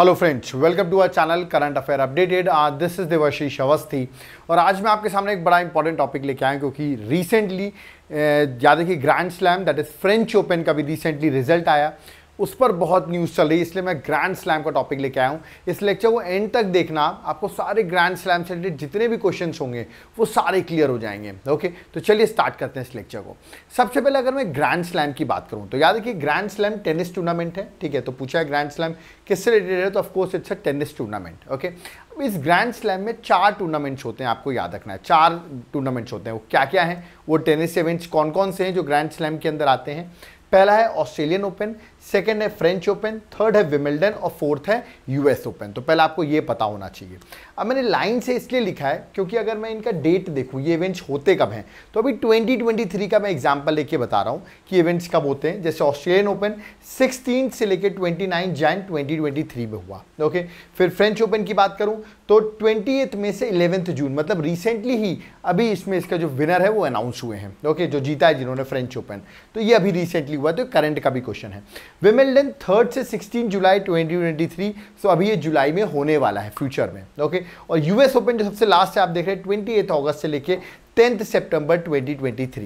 hello friends welcome to our channel current affair updated this is Devashish Awasthi और आज मैं आपके सामने एक बड़ा इंपॉर्टेंट टॉपिक लेके आया क्योंकि रिसेंटली ज्यादा कि grand slam that is French open का भी रिसेंटली रिजल्ट आया उस पर बहुत न्यूज़ चल रही है इसलिए मैं ग्रैंड स्लैम का टॉपिक लेके आया हूँ इस लेक्चर को एंड तक देखना आपको सारे ग्रैंड स्लैम से रिलेटेड जितने भी क्वेश्चन होंगे वो सारे क्लियर हो जाएंगे ओके तो चलिए स्टार्ट करते हैं इस लेक्चर को सबसे पहले अगर मैं ग्रैंड स्लैम की बात करूँ तो याद रखिए ग्रैंड स्लैम टेनिस टूर्नामेंट है ठीक है तो पूछा है ग्रैंड स्लैम किससे रिलेटेड है तो of course it's a tennis tournament okay अब इस ग्रैंड स्लैम में चार टूर्नामेंट्स होते हैं आपको याद रखना है चार टूर्नामेंट्स होते हैं वो क्या क्या हैं वो टेनिस इवेंट्स कौन कौन से हैं जो ग्रैंड स्लैम के अंदर आते हैं पहला है ऑस्ट्रेलियन ओपन सेकेंड है फ्रेंच ओपन थर्ड है विमिल्डन और फोर्थ है यूएस ओपन तो पहले आपको ये पता होना चाहिए अब मैंने लाइन से इसलिए लिखा है क्योंकि अगर मैं इनका डेट देखूँ ये इवेंट्स होते कब हैं तो अभी 2023 का मैं एग्जाम्पल लेके बता रहा हूँ कि इवेंट्स कब होते हैं जैसे ऑस्ट्रेलियन ओपन सिक्सटीन से लेकर ट्वेंटी नाइन जैन ट्वेंटी में हुआ ओके फिर फ्रेंच ओपन की बात करूँ तो ट्वेंटी में से इलेवेंथ जून मतलब रिसेंटली ही अभी इसमें इसका जो विनर है वो अनाउंस हुए हैं ओके जो जीता है जिन्होंने फ्रेंच ओपन तो ये अभी रिसेंटली हुआ तो करंट का भी क्वेश्चन है विमिल्डन थर्ड से 16 जुलाई 2023 सो अभी ये जुलाई में होने वाला है फ्यूचर में ओके और यूएस ओपन जो सबसे लास्ट है आप देख रहे हैं ट्वेंटी अगस्त से लेके टेंथ सितंबर 2023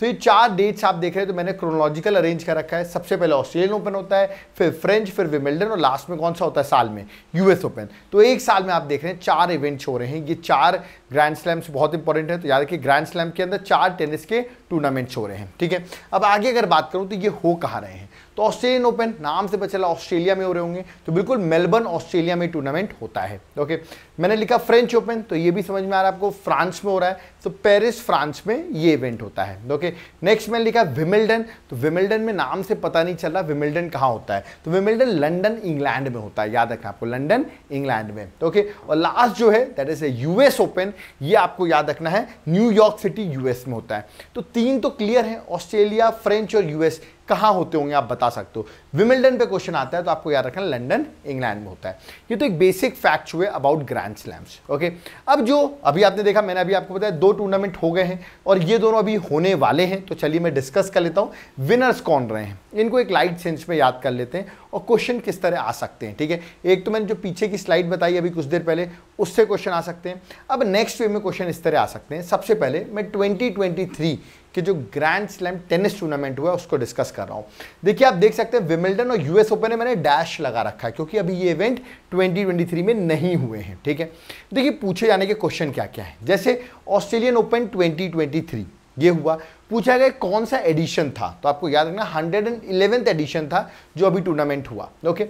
तो ये चार डेट्स आप देख रहे हैं तो मैंने क्रोनोलॉजिकल अरेंज कर रखा है सबसे पहले ऑस्ट्रेलियन ओपन होता है फिर फ्रेंच फिर विमिल्डन और लास्ट में कौन सा होता है साल में यूएस ओपन तो एक साल में आप देख रहे हैं चार इवेंट्स हो रहे हैं ये चार ग्रैंड स्लैम्स बहुत इंपॉर्टेंट है तो याद रखिए ग्रैंड स्लैम के अंदर चार टेनिस के टूर्नामेंट्स हो रहे हैं ठीक है अब आगे अगर बात करूँ तो ये हो कहाँ रहे हैं तो ऑस्ट्रेलियन ओपन नाम से पता चला ऑस्ट्रेलिया में हो रहे होंगे तो बिल्कुल मेलबर्न ऑस्ट्रेलिया में टूर्नामेंट होता है ओके मैंने लिखा फ्रेंच ओपन तो ये भी समझ में आ रहा है आपको फ्रांस में हो रहा है तो पेरिस फ्रांस में ये इवेंट होता है ओके नेक्स्ट मैंने लिखा विमिल्डन तो विमिल्डन में नाम से पता नहीं चल रहा विमिल्डन कहाँ होता है तो विमिल्डन लंडन इंग्लैंड में होता है याद रखना आपको लंडन इंग्लैंड में ओके और लास्ट जो है that is a US open ये आपको याद रखना है न्यूयॉर्क सिटी यूएस में होता है तो तीन तो क्लियर है ऑस्ट्रेलिया फ्रेंच और यूएस कहाँ होते होंगे आप बता सकते हो विमिल्टन पे क्वेश्चन आता है तो आपको याद रखना लंडन इंग्लैंड में होता है ये तो एक बेसिक फैक्ट हुए अबाउट ग्रैंड स्लैम्स ओके अब जो अभी आपने देखा मैंने अभी आपको बताया दो टूर्नामेंट हो गए हैं और ये दोनों अभी होने वाले हैं तो चलिए मैं डिस्कस कर लेता हूँ विनर्स कौन रहे हैं इनको एक लाइट सेंस में याद कर लेते हैं और क्वेश्चन किस तरह आ सकते हैं ठीक है एक तो मैंने जो पीछे की स्लाइड बताई अभी कुछ देर पहले उससे क्वेश्चन आ सकते हैं अब नेक्स्ट वे में क्वेश्चन इस तरह आ सकते हैं सबसे पहले मैं 2023 कि जो ग्रैंड स्लैम टेनिस टूर्नामेंट हुआ उसको डिस्कस कर रहा हूं देखिए आप देख सकते हैं विमिल्टन और यूएस ओपन में मैंने डैश लगा रखा है क्योंकि अभी ये इवेंट 2023 में नहीं हुए हैं ठीक है देखिए पूछे जाने के क्वेश्चन क्या क्या है जैसे ऑस्ट्रेलियन ओपन ट्वेंटी ये हुआ पूछा गया कौन सा एडिशन था तो आपको याद रखना हंड्रेड एंड इलेवेंथ एडिशन था जो अभी टूर्नामेंट हुआ ओके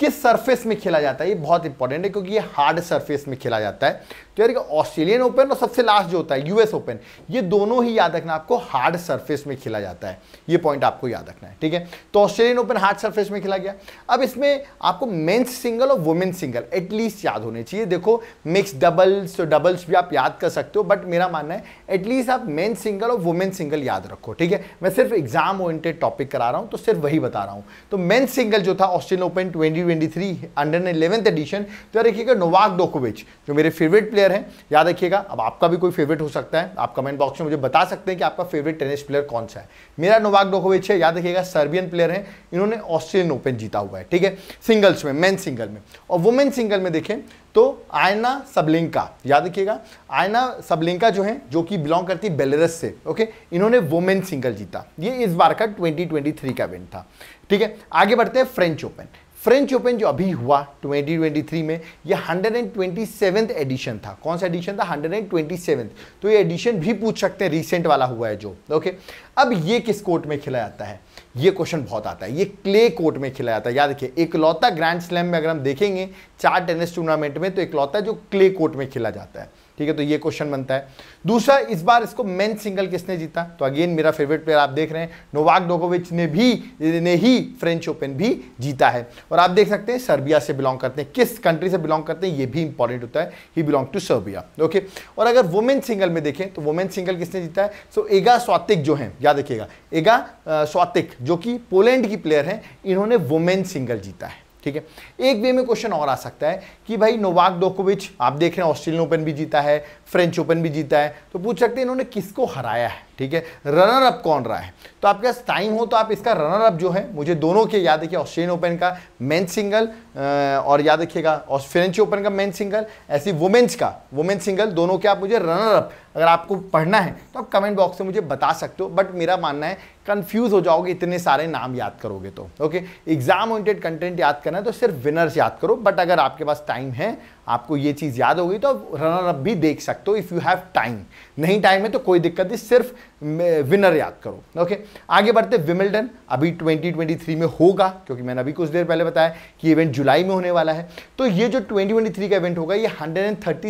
किस सरफेस में खेला जाता है ये बहुत इंपॉर्टेंट है क्योंकि ये हार्ड सरफेस में खेला जाता है तो यार ऑस्ट्रेलियन ओपन और सबसे लास्ट जो होता है यूएस ओपन ये दोनों ही याद रखना आपको हार्ड सरफेस में खेला जाता है ये पॉइंट आपको याद रखना है ठीक है तो ऑस्ट्रेलियन ओपन हार्ड सर्फेस में खेला गया अब इसमें आपको मेन्स सिंगल और वुमेन सिंगल एटलीस्ट याद होने चाहिए देखो मिक्स डबल्स डबल्स भी आप याद कर सकते हो बट मेरा मानना है एटलीस्ट आप मेन्स सिंगल और वुमेन सिंगल याद रखो ठीक है मैं सिर्फ एग्जाम ओरिएंटेड टॉपिक करा रहा हूं तो सिर्फ वही बता रहा हूं तो मेन सिंगल जो था Australian open 2023 under eleventh edition तो याद रखिएगा नोवाक डोकोविच जो मेरे फेवरेट प्लेयर हैं याद रखिएगा अब आपका भी कोई फेवरेट हो सकता है आप कमेंट बॉक्स में मुझे बता सकते हैं कि आपका फेवरेट टेनिस प्लेयर कौन सा है मेरा नोवाक डोकोविच है याद रखिएगा सर्बियन प्लेयर है इन्होंने ऑस्ट्रेलियन ओपन जीता हुआ है ठीक है सिंगल्स में मेन सिंगल में और वुमेन सिंगल में देखें तो आयना सबलिंका याद रखिएगा आयना सबलिंका जो है जो कि बिलोंग करती है बेलरस से ओके इन्होंने वोमेन सिंगल जीता ये इस बार का 2023 का इवेंट था ठीक है आगे बढ़ते हैं फ्रेंच ओपन फ्रेंच ओपन जो अभी हुआ 2023 में ये हंड्रेड एंड ट्वेंटी एडिशन था कौन सा एडिशन था हंड्रेड एंड ट्वेंटी तो ये एडिशन भी पूछ सकते हैं रिसेंट वाला हुआ है जो ओके अब ये किस कोर्ट में खेला जाता है ये क्वेश्चन बहुत आता है ये क्ले कोर्ट में खेला जाता है याद रखिए एकलौता ग्रैंड स्लैम में अगर हम देखेंगे चार टेनिस टूर्नामेंट में तो एकलौता जो क्ले कोर्ट में खेला जाता है ठीक है तो ये क्वेश्चन बनता है दूसरा इस बार इसको मेन सिंगल किसने जीता तो अगेन मेरा फेवरेट प्लेयर आप देख रहे हैं नोवाक डोकोविच ने भी ने ही फ्रेंच ओपन भी जीता है और आप देख सकते हैं सर्बिया से बिलोंग करते हैं किस कंट्री से बिलोंग करते हैं ये भी इंपॉर्टेंट होता है he belong to Serbia okay और अगर वुमेन सिंगल में देखें तो वुमेन सिंगल किसने जीता है सो एगा स्वातिक जो है याद रखिएगा एगा स्वातिक जो कि पोलैंड की प्लेयर हैं इन्होंने वुमेन सिंगल जीता है ठीक है एक वे में क्वेश्चन और आ सकता है कि भाई नोवाक डोकोविच आप देख रहे हैं ऑस्ट्रेलियन ओपन भी जीता है फ्रेंच ओपन भी जीता है तो पूछ सकते हैं इन्होंने किसको हराया है ठीक है रनर अप कौन रहा है तो आपके पास टाइम हो तो आप इसका रनर अप जो है मुझे दोनों के याद रखिए ऑस्ट्रेलियन ओपन का मेन सिंगल और याद रखिएगा फ्रेंच ओपन का मेन सिंगल ऐसी वुमेन्स का वुमेन सिंगल दोनों के आप मुझे रनर अप अगर आपको पढ़ना है तो आप कमेंट बॉक्स में मुझे बता सकते हो बट मेरा मानना है कन्फ्यूज हो जाओगे इतने सारे नाम याद करोगे तो ओके एग्जाम ओरिएंटेड कंटेंट याद करना है तो सिर्फ विनर्स याद करो बट अगर आपके पास टाइम है आपको ये चीज़ याद होगी तो आप रनर अप भी देख सकते हो इफ़ यू हैव टाइम नहीं टाइम है तो कोई दिक्कत नहीं सिर्फ विनर याद करो ओके आगे बढ़ते विमिल्टन अभी 2023 में होगा क्योंकि मैंने अभी कुछ देर पहले बताया कि इवेंट जुलाई में होने वाला है तो ये जो 2023 का इवेंट होगा ये हंड्रेड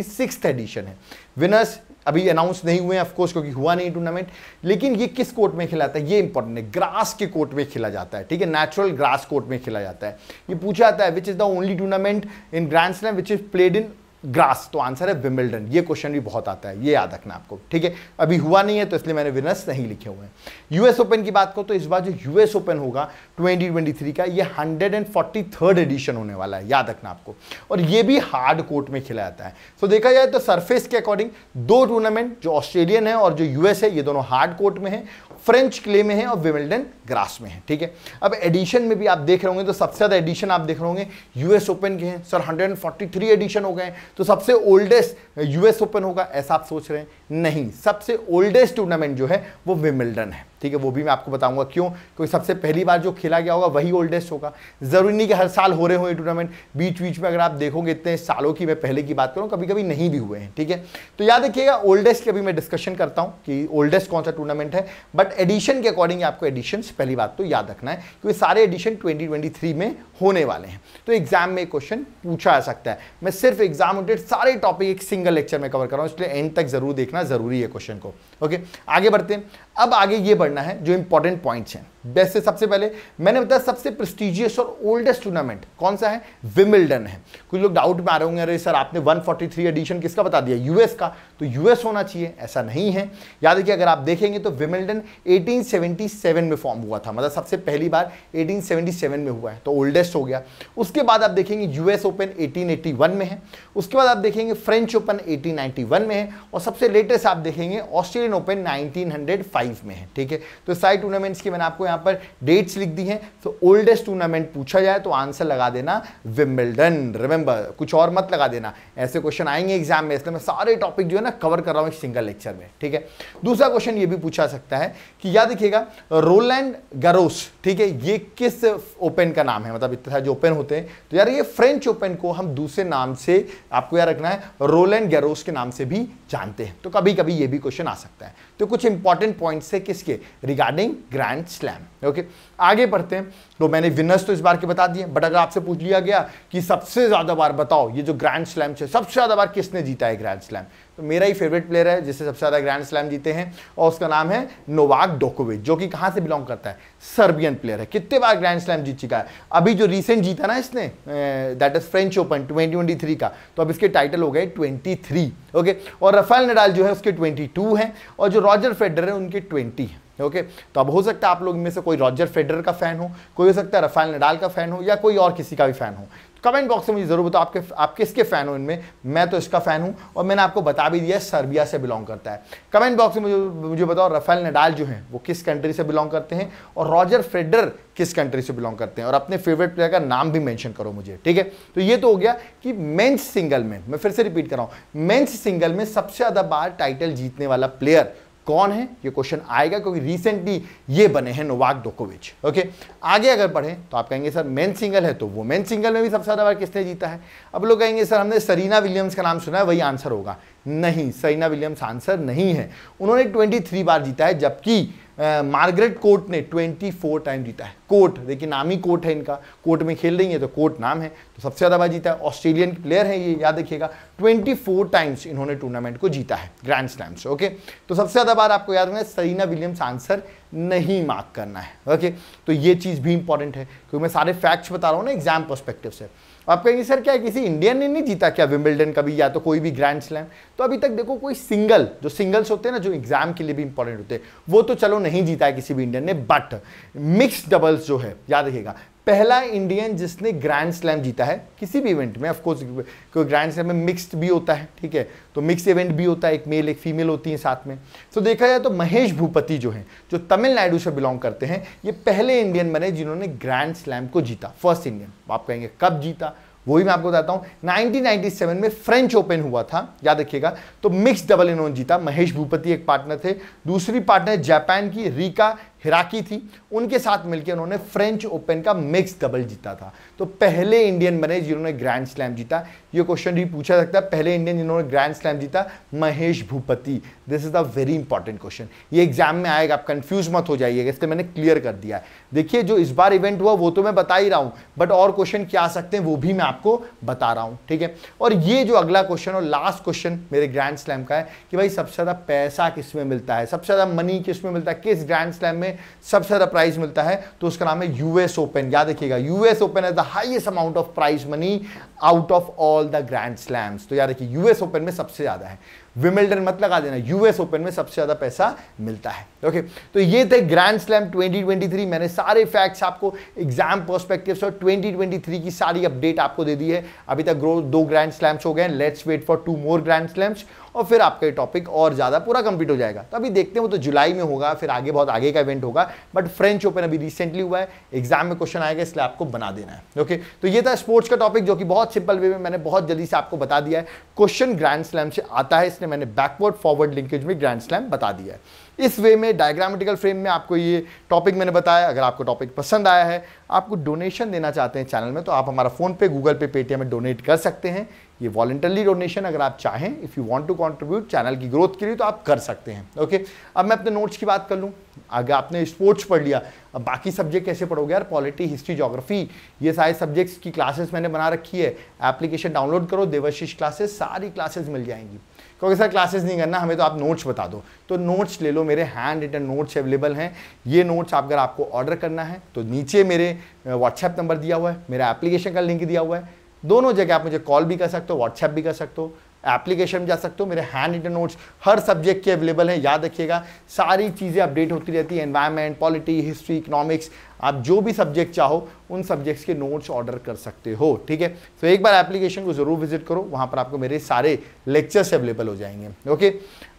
एडिशन है विनर्स अभी अनाउंस नहीं हुए हैं ऑफकोर्स क्योंकि हुआ नहीं टूर्नामेंट लेकिन ये किस कोर्ट में खेला जाता है ये इंपॉर्टेंट है ग्रास के कोर्ट में खेला जाता है ठीक है नेचुरल ग्रास कोर्ट में खेला जाता है ये पूछा जाता है which is the only tournament in grand slam which is played in grass तो आंसर है विमिल्डन ये क्वेश्चन भी बहुत आता है ये याद रखना आपको ठीक है अभी हुआ नहीं है तो इसलिए मैंने विनर्स नहीं लिखे हुए हैं यूएस ओपन की बात करो तो इस बार जो यूएस ओपन होगा 2023 का ये थर्ड एडिशन होने वाला है याद रखना आपको और ये भी हार्ड कोर्ट में खेला जाता है तो देखा जाए तो सरफेस के अकॉर्डिंग दो टूर्नामेंट जो ऑस्ट्रेलियन है और जो यूएस है ये दोनों हार्ड कोर्ट में है फ्रेंच क्ले में है और विमिल्डन ग्रास में है ठीक है अब एडिशन में भी आप देख रहे होंगे तो सबसे ज़्यादा एडिशन आप देख रहे होंगे यूएस ओपन के हैं सर 143 एडिशन हो गए तो सबसे ओल्डेस्ट यूएस ओपन होगा ऐसा आप सोच रहे हैं नहीं सबसे ओल्डेस्ट टूर्नामेंट जो है वो विमिल्डन है ठीक है वो भी मैं आपको बताऊंगा क्यों क्योंकि सबसे पहली बार जो खेला गया होगा वही ओल्डेस्ट होगा जरूरी नहीं कि हर साल हो रहे हों ये टूर्नामेंट बीच बीच में अगर आप देखोगे इतने सालों की मैं पहले की बात करूँ कभी कभी नहीं भी हुए हैं ठीक है तो याद रखिएगा ओल्डेस्ट की अभी मैं डिस्कशन करता हूँ कि ओल्डेस्ट कौन सा टूर्नामेंट है बट एडिशन के अकॉर्डिंग आपको एडिशन पहली बात तो याद रखना है क्योंकि सारे एडिशन ट्वेंटी में होने वाले हैं तो एग्जाम में क्वेश्चन पूछा जा सकता है मैं सिर्फ एग्जाम सारे टॉपिक एक सिंगल लेक्चर में कवर कर रहा हूँ इसलिए एंड तक जरूर देखना देखना ज़रूरी है क्वेश्चन को ओके आगे बढ़ते हैं अब आगे ये बढ़ना है जो इंपॉर्टेंट पॉइंट्स हैं वैसे सबसे पहले मैंने बताया सबसे प्रेस्टिजियस और ओल्डेस्ट टूर्नामेंट कौन सा है विमिल्डन है कुछ लोग डाउट में आ रहे होंगे अरे सर आपने 143 एडिशन किसका बता दिया यूएस का तो यूएस होना चाहिए ऐसा नहीं है याद रखिए अगर आप देखेंगे तो विमिल्डन 1877 में फॉर्म हुआ था मतलब सबसे पहली बार एटीन में हुआ है तो ओल्डेस्ट हो गया उसके बाद आप देखेंगे यूएस ओपन एटीन में है उसके बाद आप देखेंगे फ्रेंच ओपन एटीन में है और सबसे लेटेस्ट आप देखेंगे ऑस्ट्रेलियन ओपन नाइनटीन फाइव में है ठीक है तो सारी टूर्नामेंट्स की मैंने आपको यहाँ पर डेट्स लिख दी हैं तो ओल्डेस्ट टूर्नामेंट पूछा जाए तो आंसर लगा देना विम्बल्डन रिमेंबर कुछ और मत लगा देना ऐसे क्वेश्चन आएंगे एग्जाम में इसलिए मैं सारे टॉपिक जो है ना कवर कर रहा हूँ एक सिंगल लेक्चर में ठीक है दूसरा क्वेश्चन ये भी पूछा सकता है कि याद रखिएगा रोलैंड गरोस ठीक है ये किस ओपन का नाम है मतलब इतना जो ओपन होते हैं तो यार ये फ्रेंच ओपन को हम दूसरे नाम से आपको याद रखना है रोलैंड गैरोस के नाम से भी जानते हैं तो कभी कभी ये भी क्वेश्चन आ सकता है तो कुछ इंपॉर्टेंट पॉइंट्स है किसके रिगार्डिंग ग्रैंड स्लैम ओके आगे बढ़ते हैं तो मैंने विनर्स तो इस बार के बता दिए बट अगर आपसे पूछ लिया गया कि सबसे ज़्यादा बार बताओ ये जो ग्रैंड स्लैम है सबसे ज़्यादा बार किसने जीता है ग्रैंड स्लैम तो मेरा ही फेवरेट प्लेयर है जिससे सबसे ज़्यादा ग्रैंड स्लैम जीते हैं और उसका नाम है नोवाक डोकोविच जो कि कहाँ से बिलोंग करता है सर्बियन प्लेयर है कितने बार ग्रैंड स्लैम जीत चुका है अभी जो रिसेंट जीता ना इसने that is French open twenty का तो अब इसके टाइटल हो गए ट्वेंटी ओके और रफेल नडाल जो है उसके ट्वेंटी हैं और जो रॉजर फेडर है उनके ट्वेंटी है ओके okay, तो अब हो सकता है आप लोग में से कोई रॉजर फेडरर का फैन हो कोई हो सकता है रफाल नडाल का फैन हो या कोई और किसी का भी फैन हो कमेंट बॉक्स में मुझे जरूर बताओ आपके आप किसके फैन हो इनमें मैं तो इसका फैन हूँ और मैंने आपको बता भी दिया सर्बिया से बिलोंग करता है कमेंट बॉक्स में मुझे मुझे बताओ रफेल नडाल जो है वो किस कंट्री से बिलोंग करते हैं और रॉजर फेडर किस कंट्री से बिलोंग करते हैं और अपने फेवरेट प्लेयर का नाम भी मैंशन करो मुझे ठीक है तो ये तो हो गया कि मेन्स सिंगल में मैं फिर से रिपीट कर रहा हूँ मेन्स सिंगल में सबसे ज़्यादा बार टाइटल जीतने वाला प्लेयर कौन है ये क्वेश्चन आएगा क्योंकि रिसेंटली ये बने हैं नोवाक डोकोविच ओके आगे अगर पढ़े तो आप कहेंगे सर मेन सिंगल है तो वो मेन सिंगल में भी सबसे ज़्यादा बार किसने जीता है अब लोग कहेंगे सर हमने सरीना विलियम्स का नाम सुना है वही आंसर होगा नहीं सरीना विलियम्स आंसर नहीं है उन्होंने 23 बार जीता है जबकि मार्गरेट कोर्ट ने 24 टाइम जीता है कोर्ट देखिए नाम ही कोर्ट है इनका कोर्ट में खेल रही है तो कोर्ट नाम है तो सबसे ज़्यादा बार जीता है ऑस्ट्रेलियन प्लेयर है ये याद रखिएगा 24 टाइम्स इन्होंने टूर्नामेंट को जीता है ग्रैंड स्लैम्स ओके तो सबसे ज़्यादा बार आपको याद रखना सरीना विलियम्स आंसर नहीं मार्क करना है ओके तो ये चीज़ भी इंपॉर्टेंट है क्योंकि मैं सारे फैक्ट्स बता रहा हूँ ना एग्जाम परस्पेक्टिव से आप कहेंगे सर क्या किसी इंडियन ने नहीं जीता क्या विम्बल्डन कभी या तो कोई भी ग्रैंड स्लैम तो अभी तक देखो कोई सिंगल जो सिंगल्स होते हैं ना जो एग्जाम के लिए भी इंपॉर्टेंट होते हैं वो तो चलो नहीं जीता है किसी भी इंडियन ने बट मिक्स डबल्स जो है याद रखिएगा पहला इंडियन जिसने ग्रैंड स्लैम जीता है किसी भी इवेंट में ऑफकोर्स कोई ग्रैंड स्लैम में मिक्स्ड भी होता है ठीक है तो मिक्स इवेंट भी होता है एक मेल एक फीमेल होती है साथ में तो देखा जाए तो महेश भूपति जो हैं जो तमिलनाडु से बिलोंग करते हैं ये पहले इंडियन बने जिन्होंने ग्रैंड स्लैम को जीता फर्स्ट इंडियन आप कहेंगे कब जीता वही मैं आपको बताता हूँ 1997 में फ्रेंच ओपन हुआ था याद रखिएगा तो मिक्स डबल इन्होंने जीता महेश भूपति एक पार्टनर थे दूसरी पार्टनर जापान की रीका हिराकी थी उनके साथ मिलकर उन्होंने फ्रेंच ओपन का मिक्स डबल जीता था तो पहले इंडियन बने जिन्होंने ग्रैंड स्लैम जीता ये क्वेश्चन भी पूछा सकता है पहले इंडियन जिन्होंने ग्रैंड स्लैम जीता Mahesh Bhupathi this is a very important question ये एग्जाम में आएगा आप कंफ्यूज मत हो जाइएगा इसलिए मैंने क्लियर कर दिया है देखिए जो इस बार इवेंट हुआ वो तो मैं बता ही रहा हूँ बट और क्वेश्चन क्या आ सकते हैं वो भी मैं आपको बता रहा हूँ ठीक है और ये जो अगला क्वेश्चन और लास्ट क्वेश्चन मेरे ग्रैंड स्लैम का है कि भाई सबसे ज़्यादा पैसा किस में मिलता है सबसे ज़्यादा मनी किस में मिलता है किस ग्रैंड स्लैम में सबसे ज़्यादा प्राइज मिलता है तो उसका नाम है यूएस ओपन याद रखिएगा US open as the highest amount of prize money out of all the grand slams तो याद रखिए यूएस ओपन में सबसे ज़्यादा है विमिल्टन मत लगा देना यूएस ओपन में सबसे ज्यादा पैसा मिलता है ओके तो ये थे ग्रैंड स्लैम 2023 मैंने सारे फैक्ट्स आपको एग्जाम पर्सपेक्टिव्स और 2023 की सारी अपडेट आपको दे दी है अभी तक दो ग्रैंड स्लैम्स हो गए let's wait for two more grand slams और फिर आपका ये टॉपिक और ज़्यादा पूरा कंप्लीट हो जाएगा तो अभी देखते हैं वो तो जुलाई में होगा फिर आगे बहुत आगे का इवेंट होगा बट फ्रेंच ओपन अभी रिसेंटली हुआ है एग्जाम में क्वेश्चन आएगा इसलिए आपको बना देना है ओके तो ये था स्पोर्ट्स का टॉपिक जो कि बहुत सिंपल वे में मैंने बहुत जल्दी से आपको बता दिया है क्वेश्चन ग्रैंड स्लैम से आता है इसने इसलिए मैंने बैकवर्ड फॉरवर्ड लिंकेज में ग्रैंड स्लैम बता दिया है इस वे में डायग्रामेटिकल फ्रेम में आपको ये टॉपिक मैंने बताया अगर आपको टॉपिक पसंद आया है आपको डोनेशन देना चाहते हैं चैनल में तो आप हमारा फ़ोन पे गूगल पे पेटीएम में डोनेट कर सकते हैं ये वॉलेंटरली डोनेशन अगर आप चाहें if you want to contribute channel की ग्रोथ के लिए तो आप कर सकते हैं ओके अब मैं अपने नोट्स की बात कर लूँ अगर आपने स्पोर्ट्स पढ़ लिया अब बाकी सब्जेक्ट कैसे पढ़ोगे यार पॉलिटी हिस्ट्री जोग्राफी ये सारे सब्जेक्ट्स की क्लासेस मैंने बना रखी है एप्लीकेशन डाउनलोड करो देवाशीष क्लासेस सारी क्लासेस मिल जाएंगी अगर सर क्लासेस नहीं करना हमें तो आप नोट्स बता दो तो नोट्स ले लो मेरे हैंड रिटन नोट्स अवेलेबल हैं ये नोट्स आप अगर आपको ऑर्डर करना है तो नीचे मेरे व्हाट्सएप नंबर दिया हुआ है मेरा एप्लीकेशन का लिंक दिया हुआ है दोनों जगह आप मुझे कॉल भी कर सकते हो व्हाट्सएप भी कर सकते हो एप्लीकेशन में जा सकते हो मेरे हैंड रिटन नोट्स हर सब्जेक्ट के अवेलेबल हैं याद रखिएगा सारी चीज़ें अपडेट होती रहती है एनवायरमेंट पॉलिटी हिस्ट्री इकोनॉमिक्स आप जो भी सब्जेक्ट चाहो उन सब्जेक्ट्स के नोट्स ऑर्डर कर सकते हो ठीक है तो एक बार एप्लीकेशन को ज़रूर विजिट करो वहां पर आपको मेरे सारे लेक्चर्स अवेलेबल हो जाएंगे ओके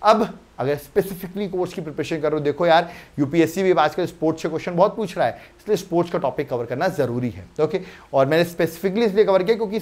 अब अगर स्पेसिफिकली कोर्स की प्रिपरेशन करो देखो यार यूपीएससी भी आजकल स्पोर्ट्स के क्वेश्चन बहुत पूछ रहा है इसलिए स्पोर्ट्स का टॉपिक कवर करना जरूरी है ओके और मैंने स्पेसिफिकली इसलिए कवर किया क्योंकि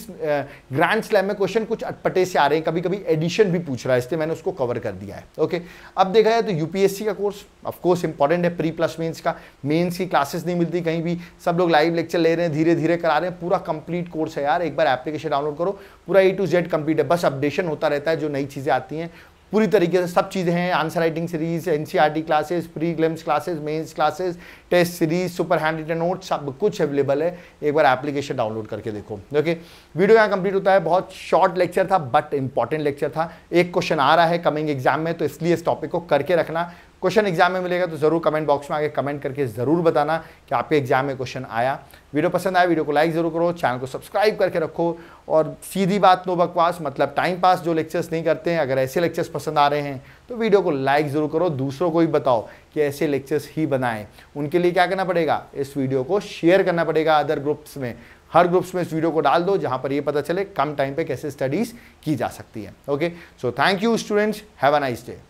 ग्रैंड स्लैम में क्वेश्चन कुछ अटपटे से आ रहे हैं कभी कभी एडिशन भी पूछ रहा है इसलिए मैंने उसको कवर कर दिया है ओके अब देखा जाए तो यूपीएससी का कोर्स ऑफकोर्स इंपॉर्टेंट है प्री प्लस मेन्स का मेन्स की क्लासेस नहीं मिलती कहीं भी सब लोग लाइव लेक्चर ले रहे हैं धीरे धीरे करा रहे हैं पूरा कंप्लीट कोर्स है यार एक बार एप्लीकेशन डाउनलोड करो पूरा ए टू जेड कंप्लीट है बस अपडेशन होता रहता है जो नई चीज़ें आती हैं पूरी तरीके से सब चीज़ें हैं आंसर राइटिंग सीरीज एन क्लासेस प्री ग्लेम्स classes mains classes test series super handwritten notes सब कुछ अवेलेबल है एक बार एप्लीकेशन डाउनलोड करके देखो ओके वीडियो यहाँ कंप्लीट होता है बहुत शॉर्ट लेक्चर था बट इंपॉर्टेंट लेक्चर था एक क्वेश्चन आ रहा है कमिंग एग्जाम में तो इसलिए इस टॉपिक को करके रखना क्वेश्चन एग्जाम में मिलेगा तो ज़रूर कमेंट बॉक्स में आगे कमेंट करके ज़रूर बताना कि आपके एग्जाम में क्वेश्चन आया वीडियो पसंद आया वीडियो को लाइक ज़रूर करो चैनल को सब्सक्राइब करके रखो और सीधी बात नो बकवास मतलब टाइम पास जो लेक्चर्स नहीं करते हैं अगर ऐसे लेक्चर्स पसंद आ रहे हैं तो वीडियो को लाइक ज़रूर करो दूसरों को भी बताओ कि ऐसे लेक्चर्स ही बनाएं उनके लिए क्या करना पड़ेगा इस वीडियो को शेयर करना पड़ेगा अदर ग्रुप्स में हर ग्रुप्स में इस वीडियो को डाल दो जहां पर ये पता चले कम टाइम पे कैसे स्टडीज़ की जा सकती है okay so thank you students have a nice day